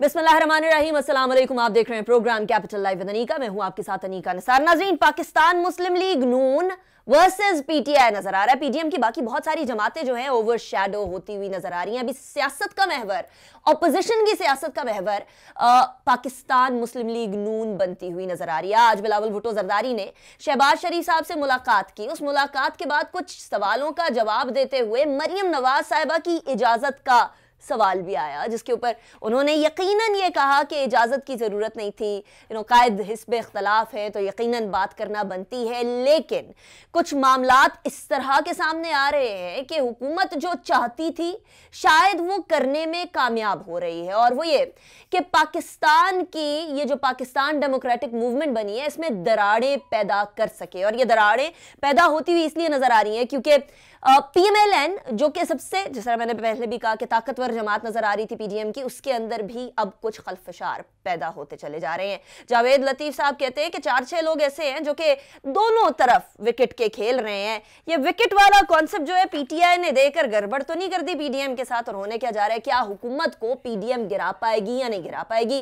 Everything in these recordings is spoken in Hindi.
बिस्मिल्लाहिर्रहमानिर्रहीम अस्सलाम वालेकुम आप देख रहे हैं प्रोग्राम कैपिटल लाइव अनीका मैं हूं आपके साथ अनीका निसार नाजरीन पाकिस्तान मुस्लिम लीग नून वर्सेस पीटीआई नजर आ रहा है पीटीएम की बाकी बहुत सारी जमातें जो है ओवर शेडो होती हुई नजर आ रही हैं अभी सियासत का महवर ऑपोजिशन की सियासत का महवर पाकिस्तान मुस्लिम लीग नून बनती हुई नजर आ रही है आज बिलावल भुटो जरदारी ने शहबाज शरीफ साहब से मुलाकात की उस मुलाकात के बाद कुछ सवालों का जवाब देते हुए मरियम नवाज साहिबा की इजाजत का सवाल भी आया जिसके ऊपर उन्होंने यकीनन ये कहा कि इजाज़त की ज़रूरत नहीं थी यू नो कायद हिस्ब इख्तलाफ है तो यकीनन बात करना बनती है लेकिन कुछ मामला इस तरह के सामने आ रहे हैं कि हुकूमत जो चाहती थी शायद वो करने में कामयाब हो रही है और वो ये कि पाकिस्तान की ये जो पाकिस्तान डेमोक्रेटिक मूवमेंट बनी है इसमें दराड़ें पैदा कर सके और ये दराड़ें पैदा होती हुई इसलिए नज़र आ रही हैं क्योंकि पीएमएलएन जो कि सबसे जैसा मैंने पहले भी कहा कि ताकतवर जमात नजर आ रही थी पीडीएम की उसके अंदर भी अब कुछ खलफशार पैदा होते चले जा रहे हैं जावेद लतीफ साहब कहते हैं कि चार छह लोग ऐसे हैं जो कि दोनों तरफ विकेट के खेल रहे हैं ये विकेट वाला कॉन्सेप्ट जो है पीटीआई ने देकर गड़बड़ तो नहीं कर दी पीडीएम के साथ और होने क्या जा रहा है क्या हुकूमत को पीडीएम गिरा पाएगी या नहीं गिरा पाएगी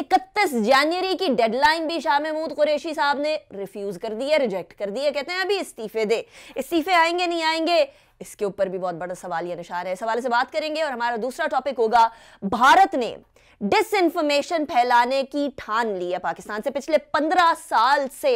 इकतीस जनवरी की डेडलाइन भी शाह महमूद कुरेशी साहब ने रिफ्यूज कर दी है रिजेक्ट कर दिया कहते हैं अभी इस्तीफे दे इस्तीफे आएंगे नहीं आएंगे इसके ऊपर भी बहुत बड़ा सवाल या निशान है सवाल से बात करेंगे और हमारा दूसरा टॉपिक होगा भारत ने डिसइंफॉर्मेशन फैलाने की ठान ली है पाकिस्तान से पिछले पंद्रह साल से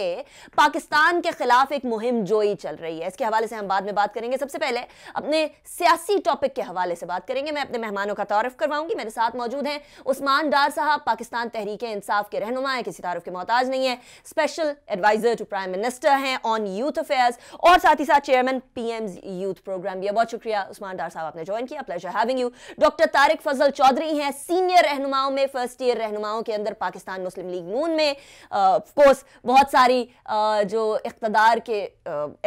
पाकिस्तान के खिलाफ एक मुहिम जोई चल रही है इसके हवाले से हम बाद में बात करेंगे सबसे पहले अपने सियासी टॉपिक के हवाले से बात करेंगे मैं अपने मेहमानों का तारफ करवाऊंगी मेरे साथ मौजूद हैं उस्मान डार साहब पाकिस्तान तहरीक इंसाफ के रहनुमा है किसी तारफ के मोहताज नहीं है special adviser to prime minister हैं ऑन यूथ अफेयर्स और साथ ही साथ चेयरमैन एम यूथ प्रोग्राम भी बहुत शुक्रिया उस्मान डार साहब आपने ज्वाइन किया pleasure having you doctor Tariq Fazal Chaudhry हैं सीनियर रहनुमा रहनुमाओं में फर्स्ट ईयर रहनुमाओं के अंदर पाकिस्तान मुस्लिम लीग नून में ऑफकोर्स बहुत सारी आ, जो इकतदार के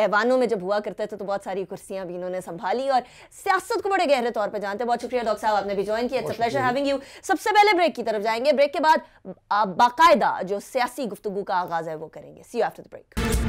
ऐवानों में जब हुआ करते थे तो बहुत सारी कुर्सियाँ भी इन्होंने संभाली और सियासत को बड़े गहरे तौर पर जानते हैं बहुत शुक्रिया डॉक्टर साहब आपने भी ज्वाइन किया प्लेजर हैविंग यू सबसे पहले ब्रेक की तरफ जाएंगे ब्रेक के बाद बाकायदा जो सियासी गुफ्तु का आगाज है वो करेंगे see after the break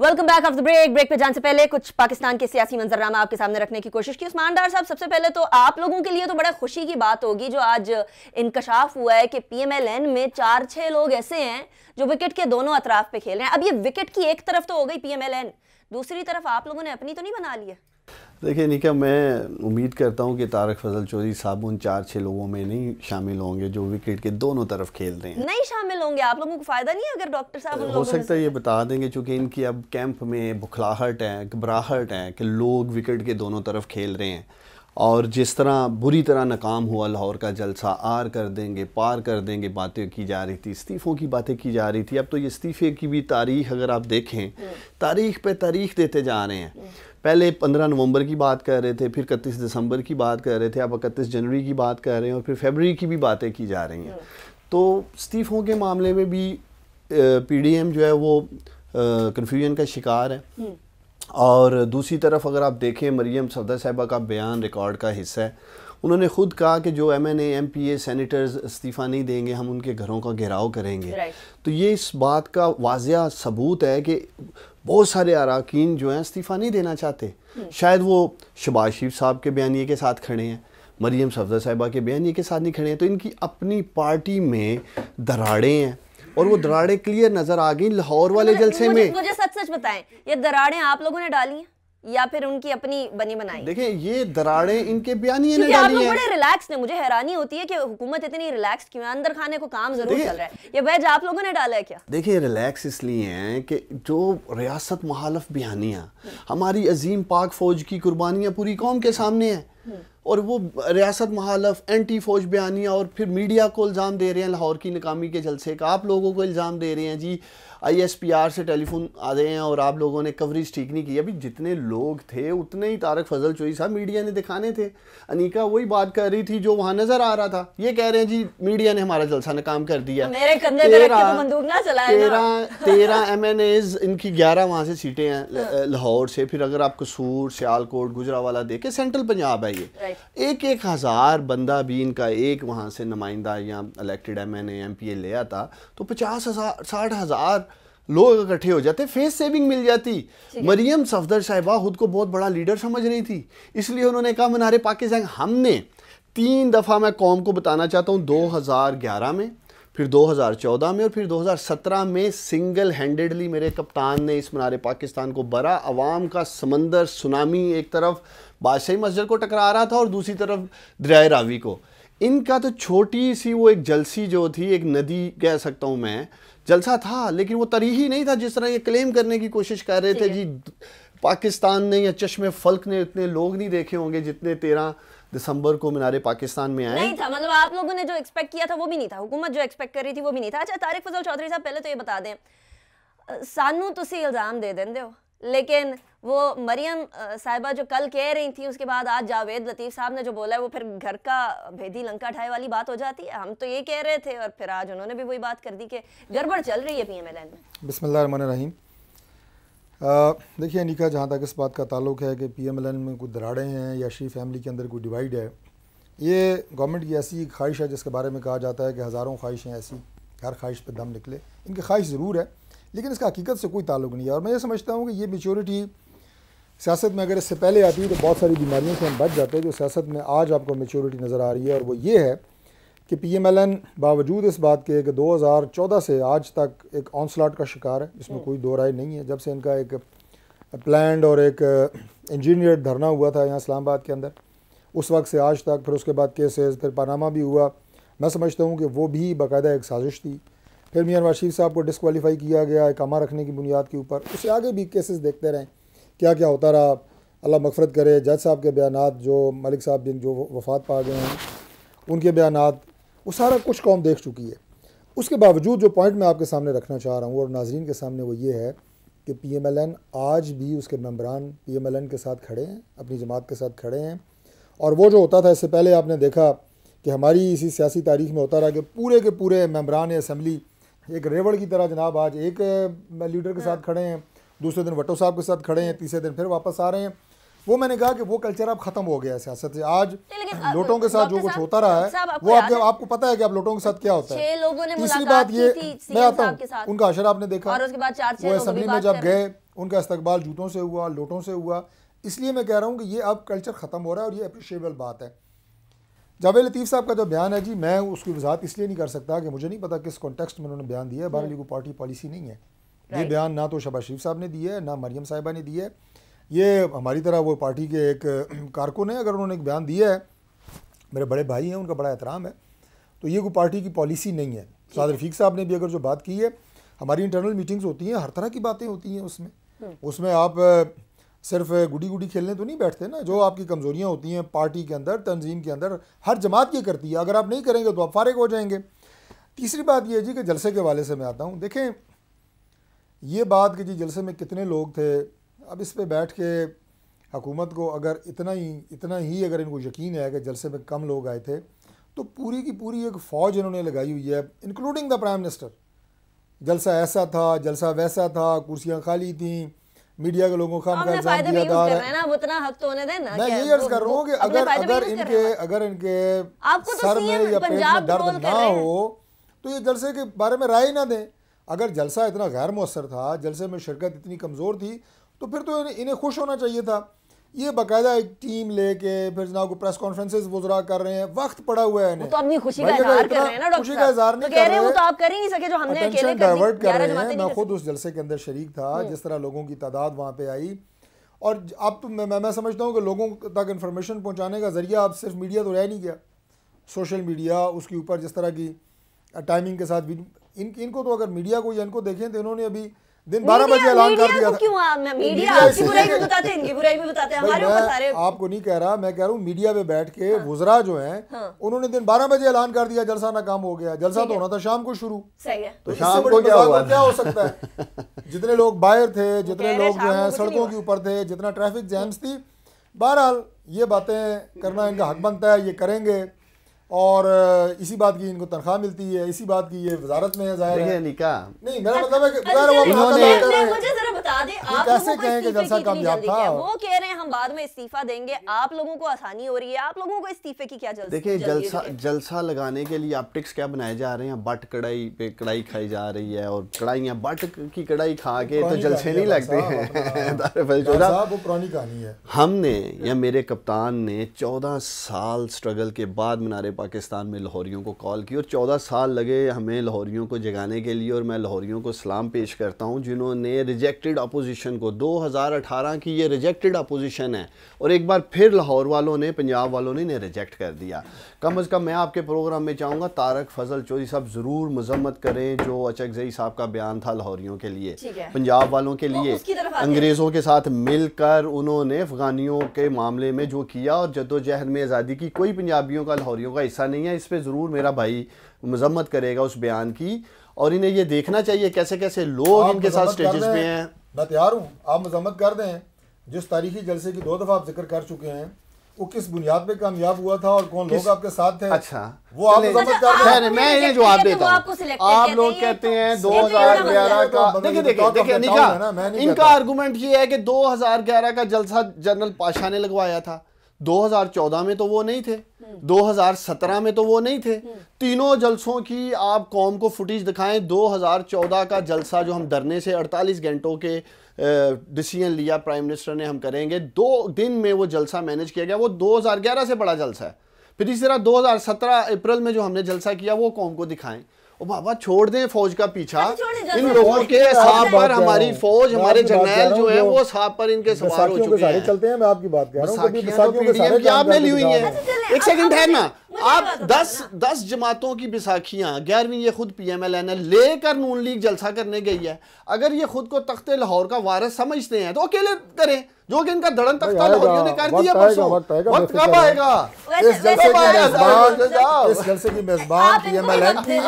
welcome back the break break पे जाने से पहले कुछ पाकिस्तान के सियासी मंजरनामा आपके सामने रखने की कोशिश की उस्मान डार साहब सबसे पहले तो आप लोगों के लिए तो बड़ा खुशी की बात होगी जो आज इंकशाफ हुआ है कि पीएमएलएन में चार छह लोग ऐसे हैं जो विकेट के दोनों अतराफ पे खेल रहे हैं अब ये विकेट की एक तरफ तो हो गई पीएमएलएन दूसरी तरफ आप लोगों ने अपनी तो नहीं बना लिया देखिए निका मैं उम्मीद करता हूँ कि तारक फजल चौधरी साहब उन चार छः लोगों में नहीं शामिल होंगे जो विकेट के दोनों तरफ खेल रहे हैं नहीं शामिल होंगे आप लोगों को फायदा नहीं अगर डॉक्टर साहब हो सकता है ये बता देंगे चूँकि इनकी अब कैंप में बुखलाहट है घबराहट है कि लोग विकेट के दोनों तरफ खेल रहे हैं और जिस तरह बुरी तरह नाकाम हुआ लाहौर का जलसा आर कर देंगे पार कर देंगे बातें की जा रही थी इस्तीफ़ों की बातें की जा रही थी अब तो ये इस्तीफ़े की भी तारीख अगर आप देखें हम्म। तारीख पे तारीख देते जा रहे हैं पहले 15 नवंबर की बात कर रहे थे फिर इकतीस दिसंबर की बात कर रहे थे अब इकतीस जनवरी की बात कर रहे हैं और फिर फेबररी की भी बातें की जा रही हैं हाँ। तो इस्तीफ़ों के मामले में भी पीडीएम जो है वो कन्फ्यूजन का शिकार है हम्म। और दूसरी तरफ अगर आप देखें मरीम सदर साहबा का बयान रिकॉर्ड का हिस्सा है उन्होंने खुद कहा कि जो M N M P A senators इस्तीफ़ा नहीं देंगे हम उनके घरों का घेराव करेंगे तो ये इस बात का वाजह सबूत है कि बहुत सारे अरकान जो हैं इस्तीफ़ा नहीं देना चाहते शायद वो शबाज शरीफ साहब के बयानी के साथ खड़े हैं मरीम सफजा साहिबा के बयानी के साथ नहीं खड़े हैं तो इनकी अपनी पार्टी में दराड़े हैं और वो दराड़े क्लियर नज़र आ गई लाहौर वाले जलसे में मुझे सच सच बताएं ये दराड़े आप लोगों ने डाली हैं या फिर उनकी अपनी बनी बनाई देखिए ये दराड़े इनके बयानी ने आप लोग बड़े रिलैक्स ने मुझे हैरानी होती है कि हुकूमत इतनी रिलैक्स क्यों है अंदर खाने को काम जरूर चल रहा है ये वेज आप लोगों ने डाला है क्या देखिए रिलैक्स इसलिए हैं कि जो रियासत मुहालफ बयानिया हमारी अजीम पाक फौज की कुर्बानियां पूरी कौम के सामने हैं और वो रियासत महालफ एंटी फौज बयानिया और फिर मीडिया को इल्ज़ाम दे रहे हैं लाहौर की नाकामी के जलसे का आप लोगों को इल्ज़ाम दे रहे हैं जी आईएसपीआर से टेलीफोन आ रहे हैं और आप लोगों ने कवरेज ठीक नहीं की अभी जितने लोग थे उतने ही तारक फजल चोई साहब मीडिया ने दिखाने थे अनिका वही बात कर रही थी जो वहाँ नजर आ रहा था ये कह रहे हैं जी मीडिया ने हमारा जलसा काम कर दिया तो तो तेरह तेरह एम एन एज इनकी ग्यारह वहाँ से सीटें हैं हाँ। लाहौर से फिर अगर आप कसूर सियालकोट गुजरावाला देखे सेंट्रल पंजाब है ये एक एक हज़ार बंदा भी इनका एक वहाँ से नुमाइंदा या elected M N M P A ले आता तो पचास हज़ार साठ हज़ार लोग इकट्ठे हो जाते फेस सेविंग मिल जाती मरियम सफदर साहिबा खुद को बहुत बड़ा लीडर समझ रही थी इसलिए उन्होंने कहा मनारे पाकिस्तान हमने तीन दफ़ा मैं कौम को बताना चाहता हूँ 2011 में फिर 2014 में और फिर 2017 में सिंगल हैंडेडली मेरे कप्तान ने इस मनारे पाकिस्तान को बरा आवाम का समंदर सुनामी एक तरफ बादशाही मस्जिद को टकरा रहा था और दूसरी तरफ दरिया रावी को इनका तो छोटी सी वो एक जलसी जो थी एक नदी कह सकता हूँ मैं जलसा था लेकिन वो तरी ही नहीं था जिस तरह ये क्लेम करने की कोशिश कर रहे थे जी पाकिस्तान ने या चश्मे फल्क ने इतने लोग नहीं देखे होंगे जितने तेरह दिसंबर को मीनारे पाकिस्तान में आए नहीं था मतलब आप लोगों ने जो एक्सपेक्ट किया था वो भी नहीं था हुकूमत जो एक्सपेक्ट कर रही थी वो भी नहीं था अच्छा तारिक फजल चौधरी साहब पहले तो ये बता दें सानू तुम इल्ज़ाम दे दें हो लेकिन वो मरियम साहिबा जो कल कह रही थी उसके बाद आज जावेद लतीफ़ साहब ने जो बोला है वो फिर घर का भेदी लंका ढाई वाली बात हो जाती है हम तो ये कह रहे थे और फिर आज उन्होंने भी वही बात कर दी कि गड़बड़ चल रही है पी एम एल एन में रहीम देखिए निका जहाँ तक इस बात का ताल्लुक है कि पी एम एल एन में कुछ दराड़े हैं या शी फैमिली के अंदर कोई डिवाइड है ये गवर्नमेंट की ऐसी ख्वाहिश है जिसके बारे में कहा जाता है कि हज़ारों ख्वाहिशें ऐसी हर ख्वाहिश पर दम निकले इनकी ख्वाहिश ज़रूर है लेकिन इसका हकीकत से कोई ताल्लुक नहीं है और मैं ये समझता हूँ कि ये मेचोरिटी सियासत में अगर इससे पहले आती है तो बहुत सारी बीमारियों से हम बच जाते हैं जो सियासत में आज आपको मेच्योरिटी नज़र आ रही है और वो ये है कि पी एम एल एन बावजूद इस बात के कि 2014 से आज तक एक ऑनस्लाट का शिकार है इसमें हम्म। कोई दो राय नहीं है जब से इनका एक प्लैंड और एक इंजीनियर uh, धरना हुआ था यहाँ इस्लामाबाद के अंदर उस वक्त से आज तक फिर उसके बाद केसेस फिर पानामा भी हुआ मैं समझता हूँ कि वो भी बाकायदा एक साजिश थी फिर मियाँ वाशीफ साहब को डिसकवालीफाई किया गया एक इकामा रखने की बुनियाद के ऊपर उससे आगे भी केसेस देखते रहें क्या क्या होता रहा अल्लाह मफ़रत करे जज साहब के बयान जो मलिक साहब जिन जो वफ़ात पा गए हैं उनके बयान वो सारा कुछ कौम देख चुकी है उसके बावजूद जो पॉइंट मैं आपके सामने रखना चाह रहा हूँ और नाजरन के सामने वो ये है कि पी एम एल एन आज भी उसके मम्बरान पी एम एल एन के साथ खड़े हैं अपनी जमात के साथ खड़े हैं और वो जो होता था इससे पहले आपने देखा कि हमारी इसी सियासी तारीख में होता रहा कि पूरे के पूरे मम्बरान असम्बली एक रेवड़ की तरह जनाब आज एक लीडर के साथ हाँ। खड़े हैं दूसरे दिन वटो साहब के साथ खड़े हैं तीसरे दिन फिर वापस आ रहे हैं वो मैंने कहा कि वो कल्चर अब खत्म हो गया है सियासत से आज लोटों के साथ जो कुछ होता रहा है वो आपके आपको पता है कि आप लोटों के साथ क्या होता है तीसरी बात ये मैं आता हूँ उनका अशर आपने देखा और उसके बाद वो असम्बली में जब गए उनका इस्तकबाल जूतों से हुआ लोटों से हुआ इसलिए मैं कह रहा हूँ कि ये अब कल्चर ख़त्म हो रहा है और ये अप्रिशिएबल बात है जावेद लतीफ़ साहब का जो बयान है जी मैं उसकी वजाहत इसलिए नहीं कर सकता कि मुझे नहीं पता किस कॉन्टेक्स्ट में उन्होंने बयान दिया है बहरहाल वो हम्म। पार्टी पॉलिसी नहीं है ये बयान ना तो शबाज शरीफ साहब ने दिया है ना मरियम साहिबा ने दिया है ये हमारी तरह वो पार्टी के एक कारकुन है अगर उन्होंने एक बयान दिया है मेरे बड़े भाई हैं उनका बड़ा एहतराम है तो ये कोई पार्टी की पॉलिसी नहीं है साद रफीक साहब ने भी अगर जो बात की है हमारी इंटरनल मीटिंग्स होती हैं हर तरह की बातें होती हैं उसमें हम्म। उसमें आप सिर्फ गुडी गुडी खेलने तो नहीं बैठते ना जो आपकी कमज़ोरियाँ होती हैं पार्टी के अंदर तंजीम के अंदर हर जमात ये करती है अगर आप नहीं करेंगे तो आप फारग हो जाएंगे तीसरी बात यह है जी कि जलसे के वाले से मैं आता हूँ देखें ये बात कि जी जलसे में कितने लोग थे अब इस पर बैठ के हकूमत को अगर इतना ही इतना ही अगर इनको यकीन है कि जलसे में कम लोग आए थे तो पूरी की पूरी एक फ़ौज इन्होंने लगाई हुई है इंक्लूडिंग द प्राइम मिनिस्टर जलसा ऐसा था जलसा वैसा था कुर्सियाँ खाली थी मीडिया के लोगों का हमका इल्जाम दिया था उतना हक तो होने ना मैं यही अर्ज कर रहा हूँ कि अगर अगर इनके अगर इनके तो सर में या पेट में दर्द ना हो तो ये जलसे के बारे में राय ना दें अगर जलसा इतना गैर मौसर था जलसे में शिरकत इतनी कमज़ोर थी तो फिर तो इन्हें खुश होना चाहिए था ये बाकायदा एक टीम लेके फिर जना को प्रेस कॉन्फ्रेंस वजरा कर रहे हैं वक्त पड़ा हुआ है तो अपनी खुशी का इजहार तो कर रहे हैं ना खुशी का इजहार नहीं कर रहे हैं तो आप कर ही नहीं सके जो हमने अकेले डाइवर्ट कर रहे हैं मैं खुद उस जलसे के अंदर शरीक था हम्म। जिस तरह लोगों की तादाद वहाँ पे आई और अब तो मैं मैं समझता हूँ कि लोगों तक इन्फॉर्मेशन पहुँचाने का जरिया अब सिर्फ मीडिया तो रह नहीं गया सोशल मीडिया उसके ऊपर जिस तरह की टाइमिंग के साथ इन इनको तो अगर मीडिया को या इनको देखें तो इन्होंने अभी दिन बारह बजे ऐलान कर दिया था मीडिया आपकी बुराई भी बताते हैं इनकी बुराई भी बताते हैं हमारे सारे आपको नहीं कह रहा मैं कह रहा हूँ मीडिया पे बैठ के वुजरा हाँ। जो हैं हाँ। उन्होंने दिन बारह बजे ऐलान कर दिया जलसा काम हो गया जलसा तो होना था शाम को शुरू तो, तो शाम को क्या हो सकता है जितने लोग बाहर थे जितने लोग जो है सड़कों के ऊपर थे जितना ट्रैफिक जैम्स थी बहरहाल ये बातें करना इनका हक बनता है ये करेंगे और इसी बात की इनको तनख्वाह मिलती है इसी बात की ये वजारत में है जाहिर है निकाह नहीं मेरा मतलब है कि वो इन्होंने मतलब मुझे जरा बता दे आप कैसे कहें कि जलसा कामयाब था वो कह रहे हैं हम बाद में इस्तीफा देंगे आप लोगों को आसानी हो रही है आप लोगों को इस्तीफे की क्या जल्दी देखिए जलसा जलसा लगाने के लिए ऑप्टिक्स क्या बनाए जा रहे हैं बट कढ़ाई पे कढ़ाई खाई जा रही है और कढ़ाइयाँ बट की कढ़ाई खा के तो जलसे नहीं लगते हैं वो पुरानी कहानी है हमने या मेरे कप्तान ने चौदह साल स्ट्रगल के बाद मनारे पाकिस्तान में लाहौरियों को कॉल की और चौदह साल लगे हमें लाहौरियों को जगाने के लिए और मैं लाहौरियों को सलाम पेश करता हूँ जिन्होंने रिजेक्टेड अपोजिशन को 2018 की ये रिजेक्टेड अपोजिशन है और एक बार फिर लाहौर वालों ने पंजाब वालों ने इन्हें रिजेक्ट कर दिया कम अज़ कम मैं आपके प्रोग्राम में चाहूँगा तारक फजल चौधरी साहब ज़रूर मजम्मत करें जो अचक जई साहब का बयान था लाहौरियों के लिए पंजाब वालों के लिए अंग्रेज़ों के साथ मिलकर उन्होंने अफगानियों के मामले में जो किया और जदोजहद में आज़ादी की कोई पंजाबियों का लाहौरियों का हिस्सा नहीं है इस पर ज़रूर मेरा भाई मजम्मत करेगा उस बयान की और इन्हें ये देखना चाहिए कैसे कैसे लोग इनके साथ स्टेजेस पे हैं मैं तैयार हूँ आप मजम्मत कर दें जिस तारीखी जलसे की दो दफ़ा आप जिक्र कर चुके हैं वो किस बुनियाद पे कामयाब हुआ था और कौन लोग आपके साथ थे अच्छा वो आप मजम्मत कर रहे मैं ये जवाब देता हूँ आप लोग कहते हैं दो हजार ग्यारह मतलब का देखिए तो देखिए तो देखिए निका इनका आर्गूमेंट ये है कि दो हजार ग्यारह का जलसा जनरल पाशा ने लगवाया था 2014 में तो वो नहीं थे 2017 में तो वो नहीं थे हम्म। तीनों जलसों की आप कौम को फुटेज दिखाएं 2014 का जलसा जो हम धरने से 48 घंटों के डिसीजन लिया प्राइम मिनिस्टर ने हम करेंगे दो दिन में वो जलसा मैनेज किया गया वो 2011 से बड़ा जलसा है फिर इसी तरह दो अप्रैल में जो हमने जलसा किया वो कौम को दिखाएं ओ बाबा छोड़ दें फौज का पीछा इन लोगों के साथ पर हमारी फौज हमारे जनरल जो है वो साथ पर इनके सवार हो चुके हैं चलते हैं मैं आपकी बात कर रहा हूँ आपने ली हुई है एक सेकंड ठहरना तो आप तो दस दस जमातों की बैसाखियाँ ग्यारहवीं ये खुद P M L N L लेकर नून लीग जलसा करने गई है अगर ये खुद को तख्ते लाहौर का वारस समझते हैं तो अकेले करें जो कि इनका धड़न तख्ता लाहौरियों ने कर दिया परसों वक्त कब आएगा इस जलसे की मेजबान इस जलसे की मेजबान थी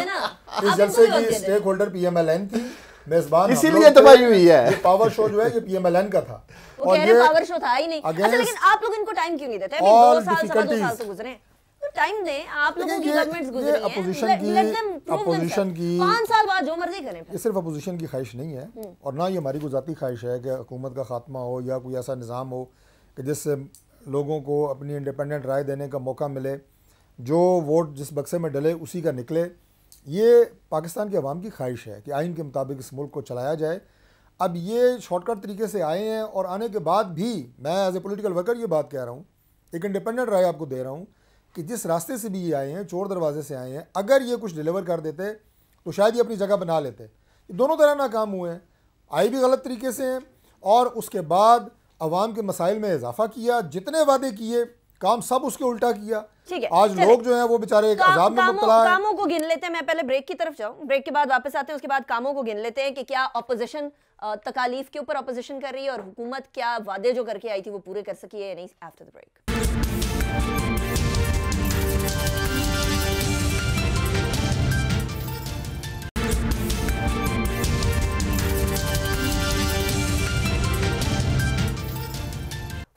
इस जलसे की स्टेक होल्डर पीएमएलएन थी मेजबान इसीलिए दबाई हुई है पावर शो जो है ये पीएमएलएन का था वो कह रहे पावर शो था ही नहीं अच्छा लेकिन आप लोग इनको टाइम क्यों नहीं देते दो साल सवा दो साल तो गुजरे टाइम दें आप लोगों की गवर्नमेंट्स गुजरी हैं अपोजिशन की अपोजिशन की पाँच साल बाद जो मर्जी करें ये सिर्फ अपोजिशन की ख्वाहिश नहीं है हम्म। और ना ये हमारी कोई ख्वाहिश है कि हुकूमत का खात्मा हो या कोई ऐसा निज़ाम हो कि जिससे लोगों को अपनी इंडिपेंडेंट राय देने का मौका मिले जो वोट जिस बक्से में डले उसी का निकले ये पाकिस्तान के अवाम की ख्वाहिश है कि आइन के मुताबिक इस मुल्क को चलाया जाए अब ये शॉर्टकट तरीके से आए हैं और आने के बाद भी मैं एज ए पोलिटिकल वर्कर ये बात कह रहा हूँ एक इंडिपेंडेंट राय आपको दे रहा हूँ कि जिस रास्ते से भी ये आए हैं चोर दरवाजे से आए हैं अगर ये कुछ डिलीवर कर देते तो शायद ये अपनी जगह बना लेते दोनों तरह नाकाम हुए हैं आए भी गलत तरीके से हैं और उसके बाद अवाम के मसाइल में इजाफा किया जितने वादे किए काम सब उसके उल्टा किया ठीक है आज लोग जो है वो बेचारे एक काम, में कामों को गिन लेते हैं मैं पहले ब्रेक की तरफ जाऊं ब्रेक के बाद वापस आते हैं उसके बाद कामों को गिन लेते हैं कि क्या अपोजिशन तकालीफ के ऊपर अपोजिशन कर रही है और हुकूमत क्या वादे जो करके आई थी वो पूरे कर सकी है नहीं after the break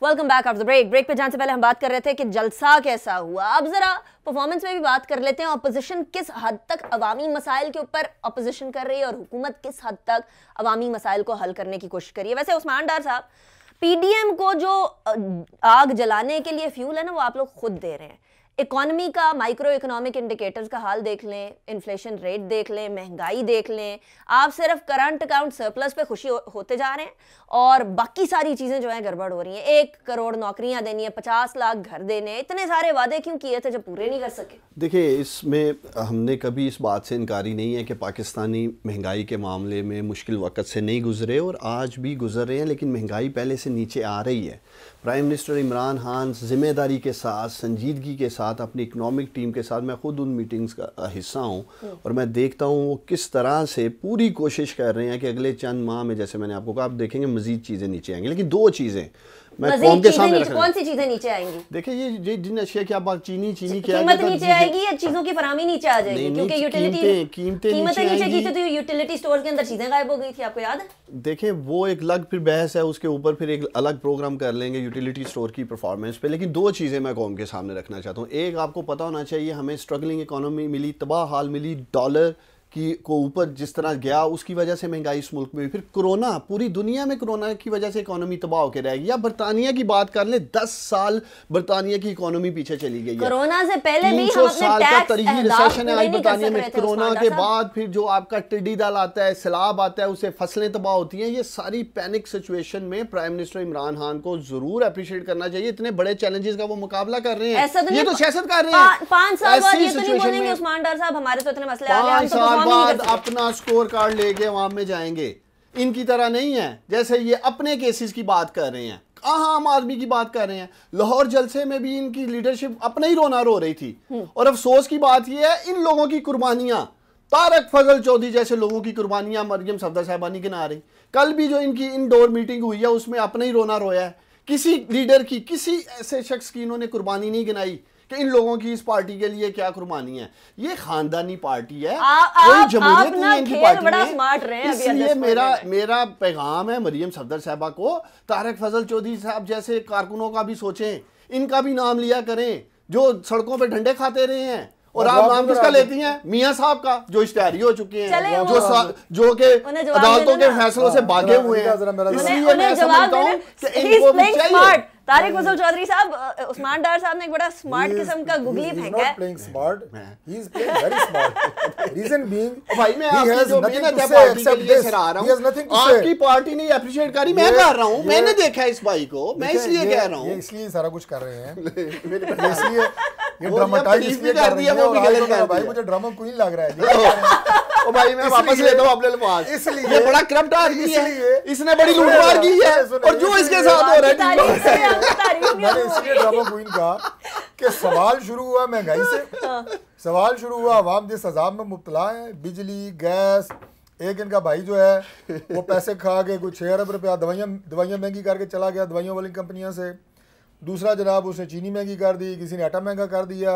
welcome back after break break पे जाने से पहले हम बात कर रहे थे कि जलसा कैसा हुआ अब ज़रा परफॉर्मेंस में भी बात कर लेते हैं अपोजिशन किस हद तक अवामी मसाइल के ऊपर अपोजिशन कर रही है और हुकूमत किस हद तक अवामी मसाइल को हल करने की कोशिश कर रही है वैसे उस्मान डार साहब पीडीएम को जो आग जलाने के लिए फ्यूल है ना वो आप लोग खुद दे रहे हैं इकोनॉमी का माइक्रो इकोनॉमिक इंडिकेटर्स का हाल देख लें इन्फ्लेशन रेट देख लें महंगाई देख लें आप सिर्फ करंट अकाउंट सरप्लस पे खुशी हो, होते जा रहे हैं और बाकी सारी चीज़ें जो है गड़बड़ हो रही है एक करोड़ नौकरियां देनी है पचास लाख घर देने इतने सारे वादे क्यों किए थे जब पूरे नहीं कर सके देखिए इसमें हमने कभी इस बात से इनकारी नहीं है कि पाकिस्तानी महंगाई के मामले में मुश्किल वक़्त से नहीं गुजरे और आज भी गुजर रहे हैं लेकिन महंगाई पहले से नीचे आ रही है प्राइम मिनिस्टर इमरान खान ज़िम्मेदारी के साथ संजीदगी के साथ अपनी इकनॉमिक टीम के साथ मैं ख़ुद उन मीटिंग्स का हिस्सा हूँ हम्म। और मैं देखता हूँ वो किस तरह से पूरी कोशिश कर रहे हैं कि अगले चंद माह में जैसे मैंने आपको कहा आप देखेंगे मजीद चीज़ें नीचे आएंगी लेकिन दो चीज़ें मैं के सामने कौन सी चीज़ें नीचे आएंगी देखिए ये जिन अशिया की आप बात चीनी चीनी कीमत तो नीचे आएगी या चीज़ों की नीचे आ जाएगी क्योंकि यूटिलिटी कीमतें नीचे की तो यूटिलिटी स्टोर के अंदर चीज़ें गायब हो गई थी आपको याद है देखें वो एक अलग फिर बहस है उसके ऊपर फिर एक अलग प्रोग्राम कर लेंगे यूटिलिटी स्टोर की परफॉर्मेंस पे लेकिन दो चीज़ें मैं कौम के सामने रखना चाहता हूँ एक आपको पता होना चाहिए हमें स्ट्रगलिंग इकोनॉमी मिली तबाह हाल मिली डॉलर की को ऊपर जिस तरह गया उसकी वजह से महंगाई इस मुल्क में फिर कोरोना पूरी दुनिया में कोरोना की वजह से इकोनॉमी तबाह होकर रहेगी या बरतानिया की बात कर ले दस साल बरतानिया की इकोनॉमी पीछे चली गई कोरोना से पहले भी साल का कोरोना के बाद फिर जो आपका टिड्डी दल आता है सैलाब आता है उसे फसलें तबाह होती हैं ये सारी पैनिक सिचुएशन में प्राइम मिनिस्टर इमरान खान को जरूर अप्रिशिएट करना चाहिए इतने बड़े चैलेंजेस का वो मुकाबला कर रहे हैं तो ये तो सियासत कर रहे हैं पांच साल बाद ये तो नहीं बोलेंगे उस्मान डार साहब हमारे तो इतने मसले आ रहे हैं बाद अपना स्कोर कार्ड लेके वहां में जाएंगे इनकी तरह नहीं है जैसे ये अपने केसेस की बात कर रहे हैं कहाँ आम आदमी की बात कर रहे हैं लाहौर जलसे में भी इनकी लीडरशिप अपने ही रोना रो रही थी हम्म। और अफसोस की बात यह है इन लोगों की कुर्बानियां तारक फजल चौधरी जैसे लोगों की कुर्बानियां मरियम सफदर साहबानी के ना रही कल भी जो इनकी इनडोर मीटिंग हुई है उसमें अपने ही रोना रोया है किसी लीडर की किसी ऐसे शख्स की इन्होंने कुर्बानी नहीं गिनाई कि इन लोगों की इस पार्टी के लिए क्या कुर्बानी है ये खानदानी पार्टी है कोई जमहूरियत नहीं इनकी पार्टी में इसलिए मेरा मेरा पैगाम है मरियम सफदर साहबा को तारक फजल चौधरी साहब जैसे कारकुनों का भी सोचें इनका भी नाम लिया करें जो सड़कों पर डंडे खाते रहे हैं और आप नाम किसका लेती हैं मियाँ साहब का जो इश्तेहारी हो चुके हैं जो जो के अदालतों के फैसलों से भागे हाँ, हुए हैं इसलिए मैं समझता कि इनको भी चाहिए तारिक चौधरी साहब उस्मान डार साहब ने एक बड़ा स्मार्ट किस्म का गुगली फेंका है playing smart he is playing very smart reason being भाई मैं आपकी जो पार्टी के लिए रहा हूं आपकी पार्टी ने अप्रिशिएट करी मैं कर रहा हूं मैंने देखा इस भाई को मैं इसलिए कह रहा हूं इसलिए सारा कुछ कर रहे हैं इसलिए ये कर गलत तो कर भाई मुझे ड्रामा क्वीन लग रहा है ओ भाई मैं वापस लेता हूं अपने इसलिए ये बड़ा करप्ट आदमी है इसने बड़ी लूटमार की है और जो इसके साथ हो रहा है मैंने इसलिए ड्रामा क्वीन कहा कि सवाल शुरू हुआ महंगाई से हाँ। सवाल शुरू हुआ आवाम जिस अजाब में मुबतला है बिजली गैस एक इनका भाई जो है वो पैसे खा के कुछ छह अरब रुपया दवाइयाँ दवाइयाँ महंगी करके चला गया दवाइयों वाली कंपनियों से दूसरा जनाब उसने चीनी महंगी कर दी किसी ने आटा महंगा कर दिया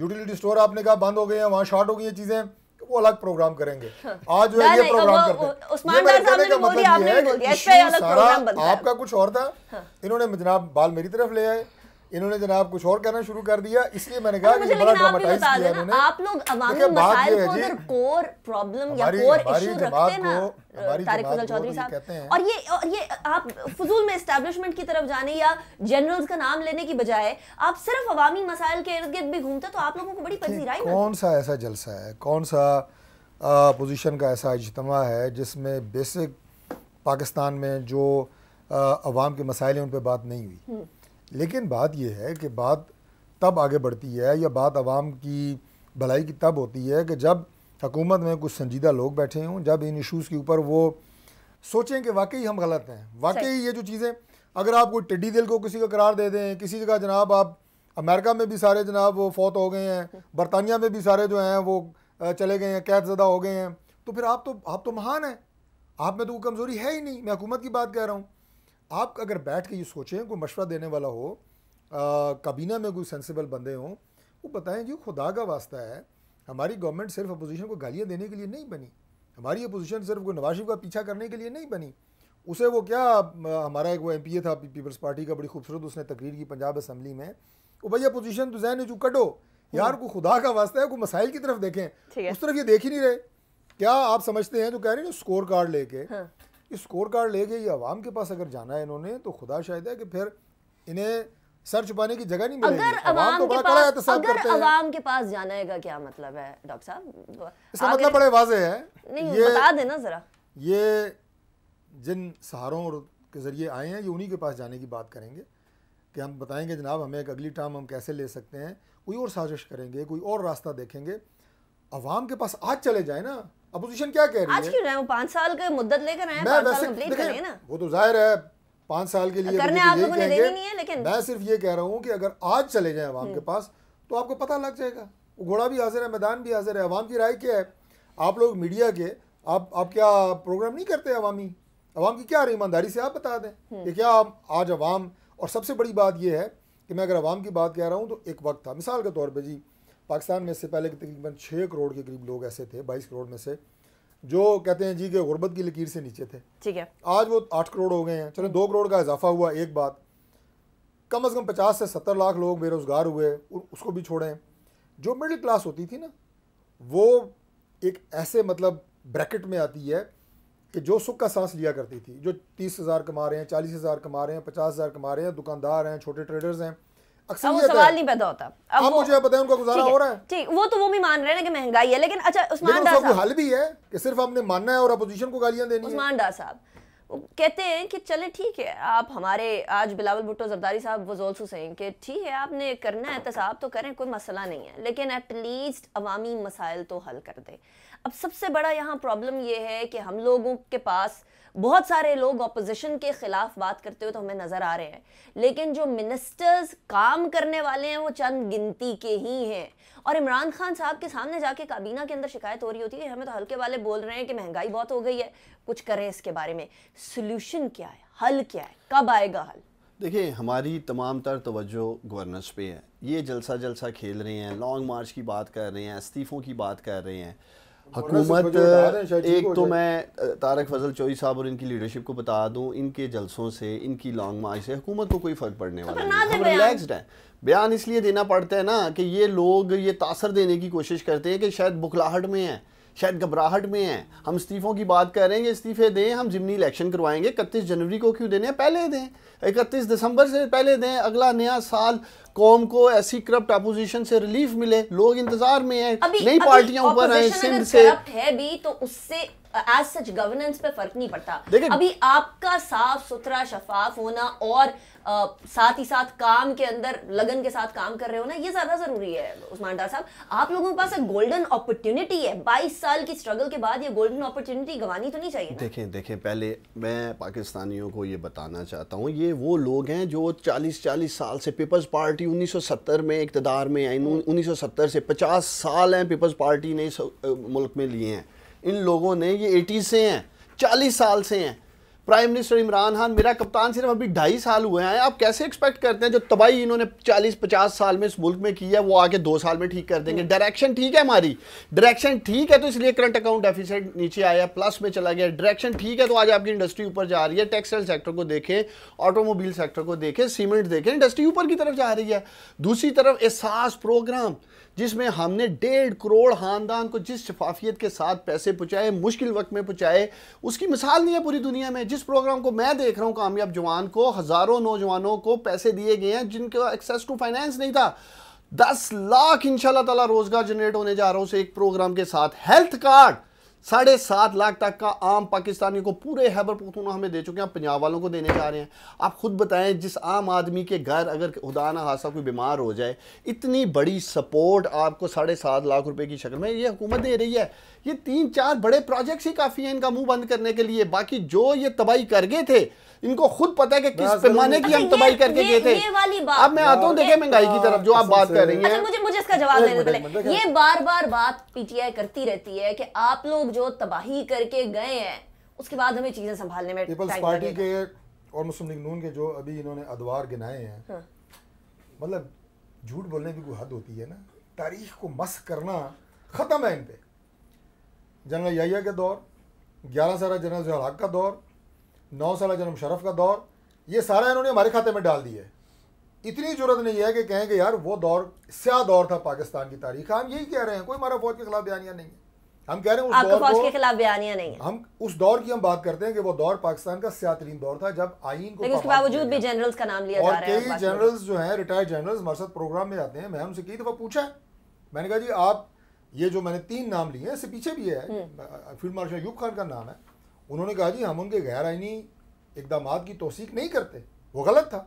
यूटिलिटी स्टोर आपने कहा बंद हो गए हैं वहाँ शॉर्ट हो गई हैं चीज़ें तो वो अलग प्रोग्राम करेंगे हाँ। आज जो है ये प्रोग्राम करते हैं मतलब आपका कुछ और था हाँ। इन्होंने जनाब बाल मेरी तरफ ले आए इन्होंने जनाब कुछ और कहना शुरू कर दिया इसलिए मैंने कहा अच्छा, कि बड़ा ड्रामाटाइज किया इन्होंने आप लोग अवामी मसाइल को अगर कोर प्रॉब्लम या कोर इशू रखते ना तारिक फजल चौधरी साहब और ये और ये आप फजूल में एस्टेब्लिशमेंट की तरफ जाने या जनरल्स का नाम लेने की बजाय आप सिर्फ अवामी मसाइल के इर्द गिर्द भी घूमते तो आप लोगों को बड़ी पजीराई कौन सा ऐसा जलसा है कौन सा पोजिशन का ऐसा इजतम है जिसमें बेसिक पाकिस्तान में जो अवाम के मसाइल हैं उन पर बात नहीं हुई हम्म। लेकिन बात यह है कि बात तब आगे बढ़ती है या बात आवाम की भलाई की तब होती है कि जब हकूमत में कुछ संजीदा लोग बैठे हों जब इन इशूज़ के ऊपर वो सोचें कि वाकई हम गलत हैं वाकई ये जो चीज़ें अगर आप कोई टिड्डी दिल को किसी का करार दे दें किसी जगह जनाब आप अमेरिका में भी सारे जनाब वो फौत हो गए हैं बरतानिया में भी सारे जो हैं वो चले गए हैं कैद ज़दा हो गए हैं तो फिर आप तो आप तो महान हैं आप में तो वो कमज़ोरी है ही नहीं मैं हुकूमत की बात कह रहा हूँ आप अगर बैठ के ये सोचें कोई मशवरा देने वाला हो काबीना में कोई सेंसिबल बंदे हों वो बताएं जी खुदा का वास्ता है हमारी गवर्नमेंट सिर्फ अपोजिशन को गालियाँ देने के लिए नहीं बनी हमारी अपोजिशन सिर्फ को नवाज शरीफ का पीछा करने के लिए नहीं बनी उसे वो क्या हमारा एक वो एम था पीपल्स पार्टी का बड़ी खूबसूरत उसने तकरीर की पंजाब असम्बली में वो भैया अपोजिशन तो जहन जो कटो यार हम्म। को खुदा का वास्ता है को मसाइल की तरफ देखें उस तरफ ये देख ही नहीं रहे क्या आप समझते हैं जो तो कह रहे हैं स्कोर कार्ड लेके हाँ। स्कोर कार्ड ले ये आवाम के पास अगर जाना है इन्होंने तो खुदा शायद है कि फिर इन्हें सर छुपाने की जगह नहीं मिलेगी अवाम तो बड़ा कड़ा एहतसाब करते हैं अवाम के पास जाना है का क्या मतलब है डॉक्टर साहब इसका मतलब बड़े वाजे है नहीं ये, बता देना जरा ये जिन सहारों और के जरिए आए हैं ये उन्हीं के पास जाने की बात करेंगे कि हम बताएंगे जनाब हमें एक अगली टर्म हम कैसे ले सकते हैं कोई और साजिश करेंगे कोई और रास्ता देखेंगे अवाम के पास आज चले जाए ना अपोजिशन क्या कह रही आज है आज क्यों रहे हो साल के मुद्दत लेकर आए मैं वैसे ना वो तो जाहिर है पाँच साल के लिए करने आप लोगों ने देनी नहीं है लेकिन मैं सिर्फ ये कह रहा हूँ कि अगर आज चले जाए आवाम के हम्म। पास तो आपको पता लग जाएगा वो घोड़ा भी हाजिर है मैदान भी हाजिर है आवाम की राय क्या है आप लोग मीडिया के आप आप क्या प्रोग्राम नहीं करते अवामी अवाम की क्या ईमानदारी से आप बता दें हम्म। कि क्या आज अवाम और सबसे बड़ी बात यह है कि मैं अगर अवाम की बात कह रहा हूँ तो एक वक्त था मिसाल के तौर पर जी पाकिस्तान में इससे पहले तकरीबन छः करोड़ के करीब लोग ऐसे थे बाईस करोड़ में से जो कहते हैं जी के गुर्बत की लकीर से नीचे थे ठीक है आज वो आठ करोड़ हो गए हैं चलो दो करोड़ का इजाफा हुआ एक बात कम अज़ कम पचास से सत्तर लाख लोग बेरोज़गार हुए उसको भी छोड़ें जो मिडिल क्लास होती थी ना वो एक ऐसे मतलब ब्रैकेट में आती है कि जो सुख का सांस लिया करती थी जो तीस हज़ार कमा रहे हैं चालीस हज़ार कमा रहे हैं पचास हज़ार कमा रहे हैं दुकानदार हैं छोटे ट्रेडर्स हैं अब वो सवाल नहीं पैदा होता अब, मुझे पता है उनका गुजारा हो रहा है ठीक वो तो वो भी मान रहे हैं कि महंगाई है लेकिन अच्छा उस्मान हल भी है कि सिर्फ मानना है और अपोजिशन को गालियां देनी उस्मान साहब कहते हैं कि चले ठीक है आप हमारे आज बिलावल भुट्टो जरदारी साहब कि ठीक है आपने करना है एहतसाब तो करें कोई मसला नहीं है लेकिन एटलीस्ट अवामी मसाइल तो हल कर दे अब सबसे बड़ा यहाँ प्रॉब्लम यह है कि हम लोगों के पास बहुत सारे लोग ऑपोजिशन के खिलाफ बात करते हुए तो हमें नज़र आ रहे हैं लेकिन जो मिनिस्टर्स काम करने वाले हैं वो चंद गिनती के ही हैं और इमरान खान साहब के सामने जाके काबीना के अंदर शिकायत हो रही होती है हमें तो हल्के वाले बोल रहे हैं कि महंगाई बहुत हो गई है कुछ करें इसके बारे में सोल्यूशन क्या है हल क्या है कब आएगा हल देखिए हमारी तमाम तर तवज्जो गवर्नेंस पे है ये जलसा जलसा खेल रहे हैं लॉन्ग मार्च की बात कर रहे हैं इस्तीफ़ों की बात कर रहे हैं हकूमत एक तो मैं तारक फजल चौधरी साहब और इनकी लीडरशिप को बता दूं इनके जलसों से इनकी लॉन्ग मार्च से हुकूमत को कोई फ़र्क पड़ने वाला नहीं हम रिलैक्सड हैं बयान इसलिए देना पड़ता है ना कि ये लोग ये तासर देने की कोशिश करते हैं कि शायद बुखलाहट में है शायद घबराहट में है हम इस्तीफ़ों की बात कर रहे हैं इस्तीफ़े दें हम ज़िमनी इलेक्शन करवाएंगे इकतीस जनवरी को क्यों देने पहले दें इकतीस दिसंबर से पहले दें अगला नया साल कौम को ऐसी करप्ट अपोजिशन से रिलीफ मिले लोग इंतजार में है नई पार्टियां ऊपर आए सिंध से है भी तो उससे एज सच गवर्नेंस पे फर्क नहीं पड़ता अभी आपका साफ सुथरा शफाफ होना और साथ ही साथ काम के अंदर लगन के साथ काम कर रहे हो ना ये ज़्यादा ज़रूरी है उस्मान डार साहब आप लोगों के पास एक गोल्डन अपॉर्चुनिटी है बाईस साल की स्ट्रगल के बाद ये गोल्डन अपॉर्चुनिटी गंवानी तो नहीं चाहिए देखें देखें पहले मैं पाकिस्तानियों को ये बताना चाहता हूँ ये वो लोग हैं जो चालीस चालीस साल से पीपल्स पार्टी उन्नीस सौ सत्तर में इकतदार में आई उन्नीस सौ सत्तर से पचास साल हैं पीपल्स पार्टी ने इस मुल्क में लिए हैं इन लोगों ने ये एटीज़ से हैं चालीस साल से हैं प्राइम मिनिस्टर इमरान खान मेरा कप्तान सिर्फ अभी ढाई साल हुए हैं आप कैसे एक्सपेक्ट करते हैं जो तबाही इन्होंने 40-50 साल में इस मुल्क में की है वो आके दो साल में ठीक कर देंगे डायरेक्शन ठीक है हमारी डायरेक्शन ठीक है तो इसलिए करंट अकाउंट डेफिसिट नीचे आया प्लस में चला गया डायरेक्शन ठीक है तो आज आपकी इंडस्ट्री ऊपर जा रही है टेक्सटाइल सेक्टर को देखें ऑटोमोबाइल सेक्टर को देखें सीमेंट देखें इंडस्ट्री ऊपर की तरफ जा रही है दूसरी तरफ एहसास प्रोग्राम जिसमें हमने डेढ़ करोड़ खानदान को जिस शफाफियत के साथ पैसे पहुँचाए मुश्किल वक्त में पहुँचाए उसकी मिसाल नहीं है पूरी दुनिया में जिस प्रोग्राम को मैं देख रहा हूँ कामयाब जवान को हज़ारों नौजवानों को पैसे दिए गए हैं जिनका एक्सेस टू फाइनेंस नहीं था दस लाख इंशाल्लाह ताला रोज़गार जनरेट होने जा रहा हूँ एक प्रोग्राम के साथ हेल्थ कार्ड साढ़े सात लाख तक का आम पाकिस्तानियों को पूरे हैबर पखतूनवा हमें दे चुके हैं पंजाब वालों को देने जा रहे हैं आप खुद बताएं जिस आम आदमी के घर अगर खुदाना हादसा कोई बीमार हो जाए इतनी बड़ी सपोर्ट आपको साढ़े सात लाख रुपए की शक्ल में ये हुकूमत दे रही है ये तीन चार बड़े प्रोजेक्ट्स ही काफ़ी हैं इनका मुंह बंद करने के लिए बाकी जो ये तबाही कर गए थे इनको खुद पता है कि किस पैमाने की हम अच्छा, तबाही करके गए थे अब मैं आता हूँ देखे महंगाई की तरफ जो आप हाँ, बात कर रही है अच्छा, मुझे मुझे इसका जवाब देने पहले ये बार बार बात पीटीआई करती रहती है कि आप लोग जो तबाही करके गए हैं उसके बाद हमें चीजें संभालने में पीपल्स पार्टी के और मुस्लिम लीग नून के जो अभी इन्होंने अदवार गिनाए हैं हाँ। मतलब झूठ बोलने की कोई हद होती है ना तारीख को मस करना ख़त्म है इन पे जनरल याया के दौर ग्यारह सारा जनरल हलाक का दौर नौ साल जन्म शरफ का दौर ये सारा इन्होंने हमारे खाते में डाल दिया है इतनी जरूरत नहीं है कि कहें कि यार वो दौर स्या दौर था पाकिस्तान की तारीख हाँ, हम यही कह रहे हैं कोई हमारा फौज के खिलाफ बयानिया नहीं है हम कह रहे हैं उस दौर फौज के खिलाफ बयानिया नहीं है हम उस दौर की हम बात करते हैं कि वो दौर पाकिस्तान का स्या तरीन दौर था जब आइन को उसके बावजूद भी जनरल्स का नाम लिया और कई जनरल्स जो है रिटायर्ड जनरल्स हमारे साथ प्रोग्राम में आते हैं मैं उनसे कई दफ़ा पूछा मैंने कहा जी आप ये जो मैंने तीन नाम लिए हैं इससे पीछे भी है हम्म। फील्ड मार्शल यूब खान का नाम है उन्होंने कहा जी हम उनके गैर आइनी इकदाम की तोसीक नहीं करते वो गलत था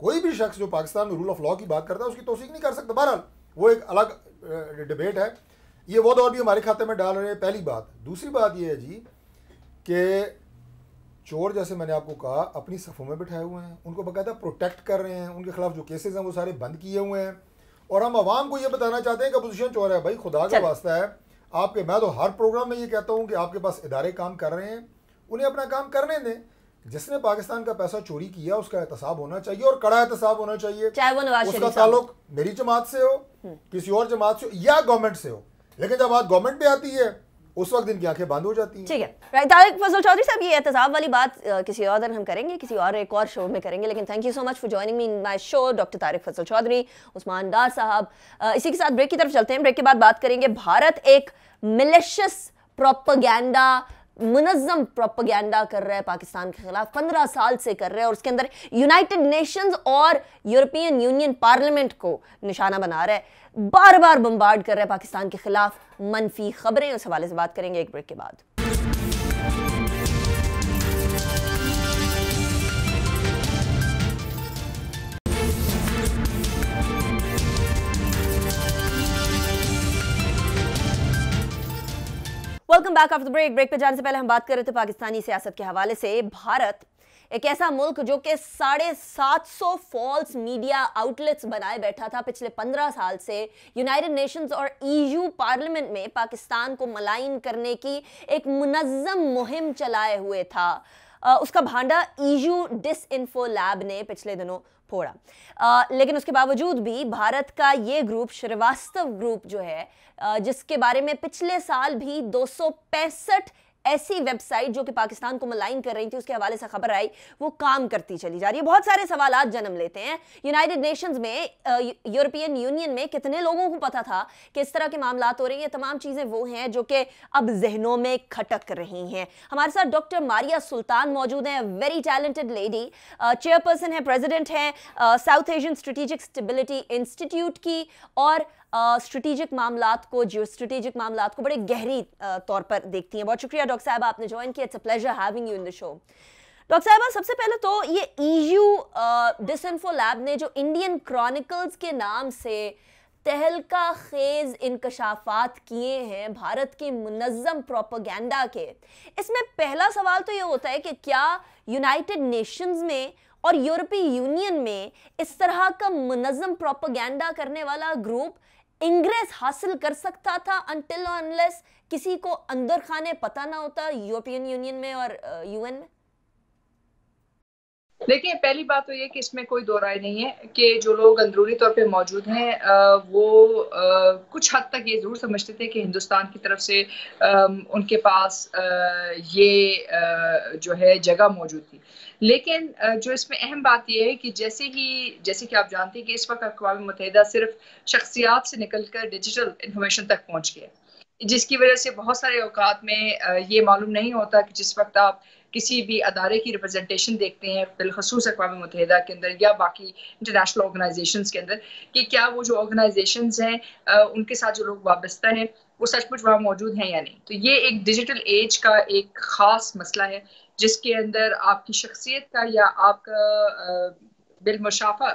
कोई भी शख्स जो पाकिस्तान में रूल ऑफ लॉ की बात करता है उसकी तोसीक नहीं कर सकता बहरहाल वो एक अलग डिबेट है ये वो दौर भी हमारे खाते में डाल रहे हैं पहली बात दूसरी बात ये है जी कि चोर जैसे मैंने आपको कहा अपनी सफ़ों में बिठाए हुए हैं उनको बकायदा प्रोटेक्ट कर रहे हैं उनके खिलाफ जो केसेस हैं वो सारे बंद किए हुए हैं और हम आवाम को ये बताना चाहते हैं कि अपोजिशन चोर है भाई खुदा का वास्ता है आपके मैं तो हर प्रोग्राम में ये कहता हूँ कि आपके पास इदारे काम कर रहे हैं उन्हें अपना काम करने दें जिसने पाकिस्तान का पैसा चोरी किया उसका एहतसाब होना चाहिए और कड़ा एहतसाब होना चाहिए उसका ताल्लुक मेरी जमात से हो हम्म। किसी और जमात से हो या गवर्नमेंट से हो लेकिन जब बात गवर्नमेंट पे आती है उस वक्त इनकी आंखें बंद हो जाती हैं ठीक है राइट तारिक फजल चौधरी साहब ये एहतजाब वाली बात किसी और दिन हम करेंगे किसी और एक और शो में करेंगे लेकिन thank you so much for joining me in my show doctor Tariq Fazal Chaudhry Usman Dar साहब इसी के साथ ब्रेक की तरफ चलते हैं ब्रेक के बाद बात करेंगे भारत एक मिलिशियस प्रोपगेंडा मुनज़म प्रोपगेंडा कर रहा है पाकिस्तान के ख़िलाफ़ पंद्रह साल से कर रहा है और उसके अंदर यूनाइटेड नेशंस और यूरोपियन यूनियन पार्लियामेंट को निशाना बना रहा है बार बार बम्बार्ड कर रहा है पाकिस्तान के ख़िलाफ़ मनफी खबरें उस हवाले से बात करेंगे एक ब्रेक के बाद welcome back after break break पे जाने से पहले हम बात कर रहे थे पाकिस्तानी सियासत के हवाले से भारत एक ऐसा मुल्क जो कि साढ़े सात सौ फॉल्स मीडिया आउटलेट्स बनाए बैठा था पिछले पंद्रह साल से यूनाइटेड नेशंस और ईयू e पार्लियामेंट में पाकिस्तान को मलाइन करने की एक मुनज़म मुहिम चलाए हुए था उसका भांडा ईयू डिस इन्फो लैब ने पिछले दिनों फोड़ा आ, लेकिन उसके बावजूद भी भारत का ये ग्रुप श्रीवास्तव ग्रुप जो है जिसके बारे में पिछले साल भी दो ऐसी वेबसाइट जो कि पाकिस्तान को मलाइन कर रही थी उसके हवाले से खबर आई वो काम करती चली जा रही है बहुत सारे सवाल जन्म लेते हैं यूनाइटेड नेशंस में यूरोपियन यूनियन में कितने लोगों को पता था कि इस तरह के मामला हो रहे हैं ये तमाम चीज़ें वो हैं जो कि अब जहनों में खटक रही हैं हमारे साथ डॉक्टर मारिया सुल्तान मौजूद हैं वेरी टैलेंटेड लेडी चेयरपर्सन है प्रेजिडेंट हैं South Asian strategic stability institute की और स्ट्रेटेजिक मामला को जियो स्ट्रेटेजिक मामला को बड़े गहरी तौर पर देखती हैं बहुत शुक्रिया डॉक्टर साहब आपने ज्वाइन किया it's a pleasure having you in the show doctor साहबा सबसे पहले तो ये ईयू डिसइनफो लैब ने जो इंडियन क्रॉनिकल्स के नाम से तहलका खेज इनकशाफात किए हैं भारत के मुनज़म प्रोपोगंडा के इसमें पहला सवाल तो ये होता है कि क्या यूनाइटेड नेशंस में और यूरोपीय यूनियन में इस तरह का मुनज़म प्रोपोगंडा करने वाला ग्रुप इंग्रेस हासिल कर सकता था अनटिल अनलेस किसी को अंदर खाने पता ना होता यूरोपियन यूनियन में और यूएन में देखिए पहली बात तो ये कि इसमें कोई दो राय नहीं है कि जो लोग अंदरूनी तौर पे मौजूद हैं वो कुछ हद तक ये ज़रूर समझते थे कि हिंदुस्तान की तरफ से उनके पास ये जो है जगह मौजूद थी लेकिन जो इसमें अहम बात यह है कि जैसे ही जैसे कि आप जानते हैं कि इस वक्त अकवा मुतहदा सिर्फ शख्सियात से निकल कर डिजिटल इन्फॉर्मेशन तक पहुँच गया जिसकी वजह से बहुत सारे अवकात में ये मालूम नहीं होता कि जिस वक्त आप किसी भी अदारे की रिप्रेजेंटेशन देखते हैं बिलखसूस अकवा मतहदा के अंदर या बाकी इंटरनेशनल ऑर्गेनाइजेशन के अंदर कि क्या वो जो ऑर्गेनाइजेशन हैं उनके साथ जो लोग वाबस्ता हैं वो सचमुच वहाँ मौजूद हैं या नहीं तो ये एक डिजिटल एज का एक ख़ास मसला है जिसके अंदर आपकी शख्सियत का या आपका बिलमशाफा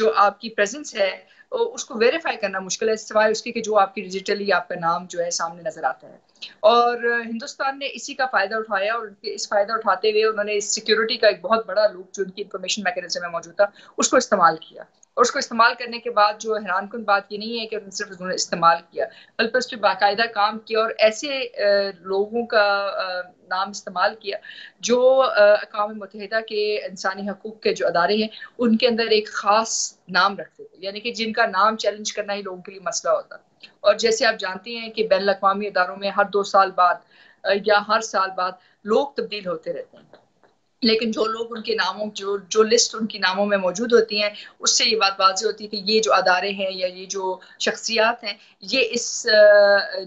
जो आपकी प्रेजेंस है उसको वेरीफाई करना मुश्किल है सिवाय उसके कि जो आपकी डिजिटली आपका नाम जो है सामने नजर आता है और हिंदुस्तान ने इसी का फायदा उठाया और इस फायदा उठाते हुए उन्होंने सिक्योरिटी का एक बहुत बड़ा लूप जो उनकी इन्फॉर्मेशन मैकेनिज्म में मौजूद था उसको इस्तेमाल किया और उसको इस्तेमाल करने के बाद जो हैरान कन बात ये नहीं है कि सिर्फ उन्होंने इस्तेमाल किया बल्कि उस पर बाकायदा काम किया और ऐसे लोगों का नाम इस्तेमाल किया जो अकाम मतहदा के इंसानी हकूक के जो अदारे हैं उनके अंदर एक ख़ास नाम रखते थे यानी कि जिनका नाम चैलेंज करना ही लोगों के लिए मसला होता और जैसे आप जानते हैं कि बैन अवी इदारों में हर दो साल बाद या हर साल बाद लोग तब्दील होते रहते हैं लेकिन जो लोग उनके नामों जो जो लिस्ट उनके नामों में मौजूद होती हैं उससे ये बात बाजी होती है कि ये जो अदारे हैं या ये जो शख्सियात हैं ये इस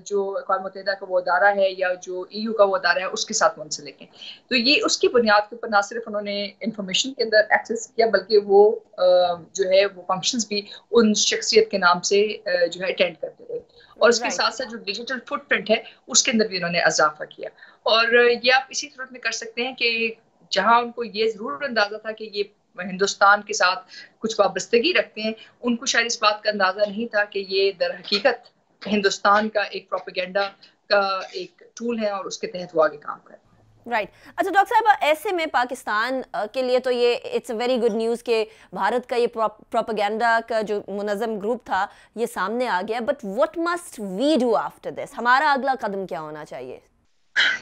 जो अकवा मुतहदा का वो अदारा है या जो ई e यू का वो अदारा है उसके साथ मुंसलिक हैं तो ये उसकी बुनियाद के ऊपर ना सिर्फ उन्होंने इंफॉर्मेशन के अंदर एक्सेस किया बल्कि वो जो है वो फंक्शन भी उन शख्सियत के नाम से जो है अटेंड करते रहे और उसके साथ साथ जो डिजिटल फुटप्रिंट है उसके अंदर भी इन्होंने इजाफा किया और ये आप इसी सूरत में कर सकते हैं कि जहां उनको ये जरूर अंदाजा था कि ये हिंदुस्तान के साथ कुछ वाबस्तगी रखते हैं उनको शायद इस बात का अंदाजा नहीं था कि ये दर हकीकत हिंदुस्तान का एक प्रोपेगेंडा का एक टूल है और उसके तहत वो आगे काम कर राइट right. अच्छा डॉक्टर साहब ऐसे में पाकिस्तान के लिए तो ये it's a very good news के भारत का ये प्रोपागेंडा का जो मुनज़म ग्रुप था ये सामने आ गया but what must we do after this हमारा अगला कदम क्या होना चाहिए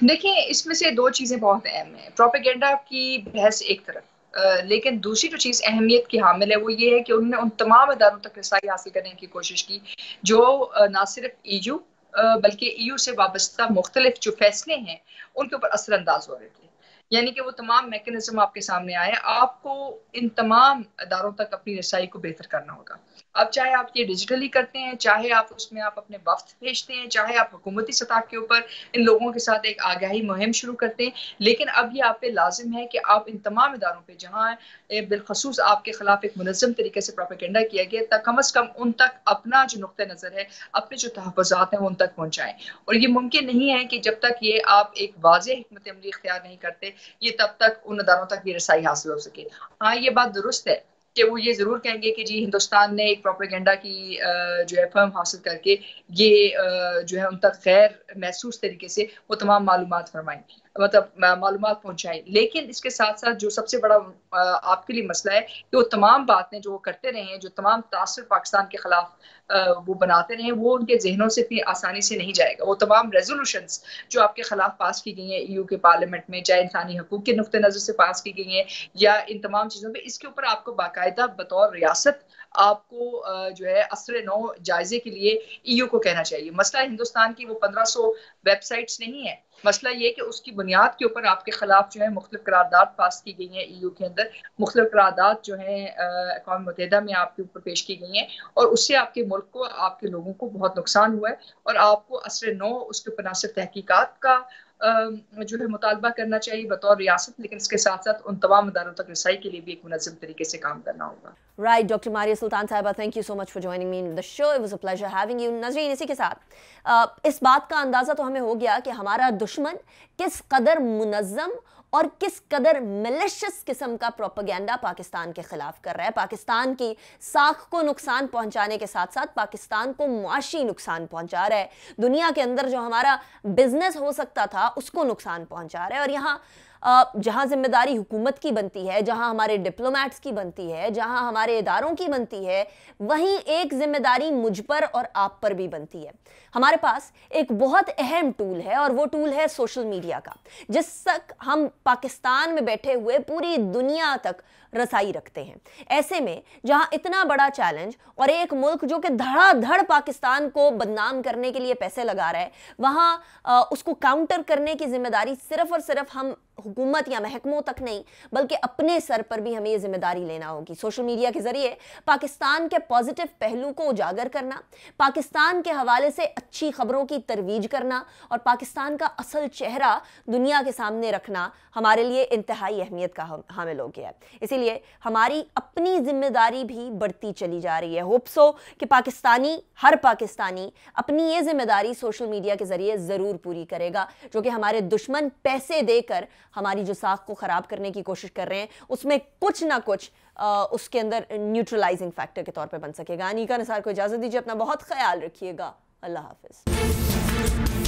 देखिए इसमें से दो चीजें बहुत अहम है प्रोपेगेंडा की बहस एक तरफ लेकिन दूसरी जो चीज़ अहमियत की हामिल है वो ये है कि उनने उन तमाम इदारों तक रसाई हासिल करने की कोशिश की जो ना सिर्फ ईयू बल्कि ईयू से वाबस्ता मुख्तलिफ जो फैसले हैं उनके ऊपर असरअंदाज हो रहे थे यानी कि वो तमाम मेकनिज्म आपके सामने आए आपको इन तमाम इदारों तक अपनी रसाई को बेहतर करना होगा अब चाहे आप ये डिजिटली करते हैं चाहे आप उसमें आप अपने वफ्त भेजते हैं चाहे आप हुकूमती सतह के ऊपर इन लोगों के साथ एक आगाही मुहिम शुरू करते हैं लेकिन अब ये आप पे लाजिम है कि आप इन तमाम इदारों पर जहाँ बिलखसूस आपके खिलाफ एक मुनजम तरीके से प्रोपेगेंडा किया गया तक कम अज़ कम उन तक अपना जो नुक़ नज़र है अपने जो तहफात हैं उन तक पहुँचाएँ और ये मुमकिन नहीं है कि जब तक ये आप एक वाज हमत अमली इख्तियार नहीं करते ये तब तक उन इदारों तक ये रसाई हासिल हो सके हाँ ये बात दुरुस्त है कि वो ये ज़रूर कहेंगे कि जी हिंदुस्तान ने एक प्रोपेगेंडा की जो है फर्म हासिल करके ये जो है उन तक गैर महसूस तरीके से वो तमाम मालूम फरमाई मतलब मालूम पहुंचाएं लेकिन इसके साथ साथ जो सबसे बड़ा आपके लिए मसला है कि वो तमाम बातें जो वो करते रहे हैं जो तमाम तासर पाकिस्तान के खिलाफ वो बनाते रहे वो उनके जहनों से इतनी आसानी से नहीं जाएगा वो तमाम रेजोल्यूशन जो आपके खिलाफ पास की गई हैं यू e के पार्लियामेंट में चाहे इंसानी हकूक के नुक़ नज़र से पास की गई हैं या इन तमाम चीज़ों पर इसके ऊपर आपको बाकायदा बतौर रियासत आपको जो है असर नौ जायजे के लिए ईयू e को कहना चाहिए मसला हिंदुस्तान की वो पंद्रह सौ वेबसाइट्स नहीं है मसला ये कि उसकी बुनियाद के ऊपर आपके खिलाफ जो है मुख्तु करारदाद पास की गई है ई e यू के अंदर मुख्तु करारदाद जो है अकवा मतदा में आपके ऊपर पेश की गई है और उससे आपके मुल्क को आपके लोगों को बहुत नुकसान हुआ है और आपको असर नौ उसके ऊपर ना सिर्फ तहकीकत का जो है मुतालबा करना चाहिए बतौर रियासत लेकिन इसके साथ साथ उन तमाम अदारों तक रसाई के लिए भी एक मुनजम तरीके से काम करना होगा राइट डॉक्टर मारिया सुल्तान साहबा thank you so much for joining me in the show it was a pleasure having you Nazreen इसी के साथ इस बात का अंदाज़ा तो हमें हो गया कि हमारा दुश्मन किस कदर मुनज़म और किस कदर मिलिशियस किस्म का प्रोपोगंडा पाकिस्तान के खिलाफ कर रहा है पाकिस्तान की साख को नुकसान पहुंचाने के साथ साथ पाकिस्तान को मुआशी नुकसान पहुंचा रहा है दुनिया के अंदर जो हमारा बिजनेस हो सकता था उसको नुकसान पहुंचा रहा है और यहाँ जहाँ जिम्मेदारी हुकूमत की बनती है जहाँ हमारे डिप्लोमेट्स की बनती है जहाँ हमारे इदारों की बनती है वहीं एक जिम्मेदारी मुझ पर और आप पर भी बनती है हमारे पास एक बहुत अहम टूल है और वो टूल है सोशल मीडिया का जिस तक हम पाकिस्तान में बैठे हुए पूरी दुनिया तक रसाई रखते हैं ऐसे में जहाँ इतना बड़ा चैलेंज और एक मुल्क जो कि धड़ाधड़ पाकिस्तान को बदनाम करने के लिए पैसे लगा रहा है वहाँ उसको काउंटर करने की जिम्मेदारी सिर्फ और सिर्फ हम हुकूमत या महकमों तक नहीं बल्कि अपने सर पर भी हमें ये जिम्मेदारी लेना होगी सोशल मीडिया के ज़रिए पाकिस्तान के पॉजिटिव पहलू को उजागर करना पाकिस्तान के हवाले से अच्छी खबरों की तरवीज करना और पाकिस्तान का असल चेहरा दुनिया के सामने रखना हमारे लिए इंतहाई अहमियत का हामिल हो गया है इसीलिए हमारी अपनी जिम्मेदारी भी बढ़ती चली जा रही है होप्सो कि पाकिस्तानी हर पाकिस्तानी अपनी ये जिम्मेदारी सोशल मीडिया के ज़रिए ज़रूर पूरी करेगा जो कि हमारे दुश्मन पैसे देकर हमारी जो साख को ख़राब करने की कोशिश कर रहे हैं उसमें कुछ ना कुछ आ, उसके अंदर न्यूट्रलाइजिंग फैक्टर के तौर पर बन सकेगा अनिका निसार को इजाज़त दीजिए अपना बहुत ख्याल रखिएगा अल्लाह हाफिज़